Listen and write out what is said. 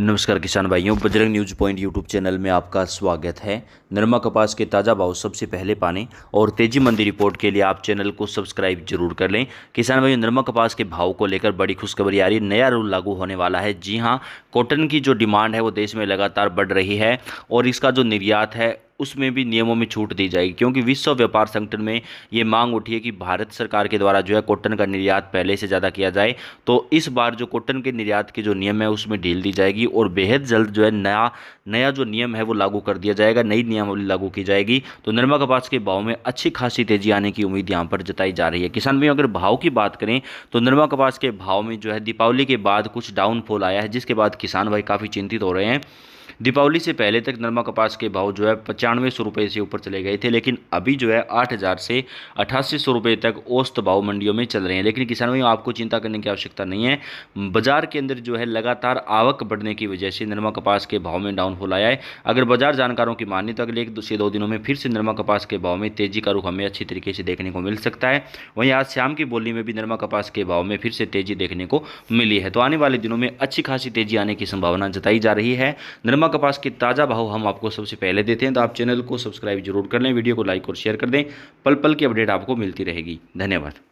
नमस्कार किसान भाइयों Bajrang news point YouTube channel में आपका स्वागत है नरमा कपास के ताज़ा भाव सबसे पहले पाने और तेजी मंदी रिपोर्ट के लिए आप चैनल को सब्सक्राइब जरूर कर लें किसान भाइयों नरमा कपास के भाव को लेकर बड़ी खुशखबरी आ रही नया रूल लागू होने वाला है जी हाँ कॉटन की जो डिमांड है वो देश में लगातार बढ़ रही है और इसका जो निर्यात है उसमें भी नियमों में छूट दी जाएगी क्योंकि विश्व व्यापार संगठन में ये मांग उठी है कि भारत सरकार के द्वारा जो है कॉटन का निर्यात पहले से ज़्यादा किया जाए तो इस बार जो कॉटन के निर्यात के जो नियम है उसमें ढील दी जाएगी और बेहद जल्द जो है नया नया जो नियम है वो लागू कर दिया जाएगा नई नियमावली लागू की जाएगी तो नर्मा कपास के भाव में अच्छी खासी तेजी आने की उम्मीद यहाँ पर जताई जा रही है किसान भाई अगर भाव की बात करें तो नर्मा कपास के भाव में जो है दीपावली के बाद कुछ डाउनफॉल आया है जिसके बाद किसान भाई काफ़ी चिंतित हो रहे हैं दीपावली से पहले तक नरमा कपास के भाव जो है पचानवे सौ रुपये से ऊपर चले गए थे लेकिन अभी जो है आठ हज़ार से अठासी सौ रुपये तक औस्त भाव मंडियों में चल रहे हैं लेकिन किसानों में आपको चिंता करने की आवश्यकता नहीं है बाजार के अंदर जो है लगातार आवक बढ़ने की वजह से नरमा कपास के भाव में डाउनफॉल आया है अगर बाजार जानकारों की माने तो अगले एक से दो दिनों में फिर से नरमा कपास के भाव में तेजी का रुख हमें अच्छी तरीके से देखने को मिल सकता है वहीं आज शाम की बोली में भी नरमा कपास के भाव में फिर से तेजी देखने को मिली है तो आने वाले दिनों में अच्छी खासी तेजी आने की संभावना जताई जा रही है नरमा कपास के ताज़ा भाव हम आपको सबसे पहले देते हैं तो आप चैनल को सब्सक्राइब जरूर कर लें वीडियो को लाइक और शेयर कर दें पल पल की अपडेट आपको मिलती रहेगी धन्यवाद